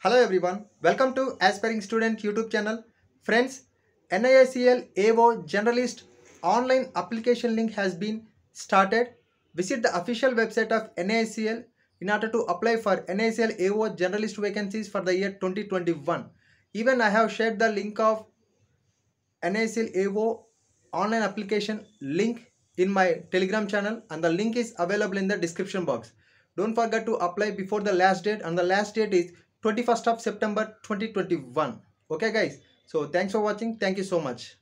Hello everyone, welcome to Aspiring Student YouTube channel. Friends, NISCL AO Generalist online application link has been started. Visit the official website of NISCL in order to apply for NISCL AO Generalist vacancies for the year 2021. Even I have shared the link of NISCL AO online application link in my telegram channel and the link is available in the description box. Don't forget to apply before the last date and the last date is 21st of September 2021. Okay guys, so thanks for watching. Thank you so much.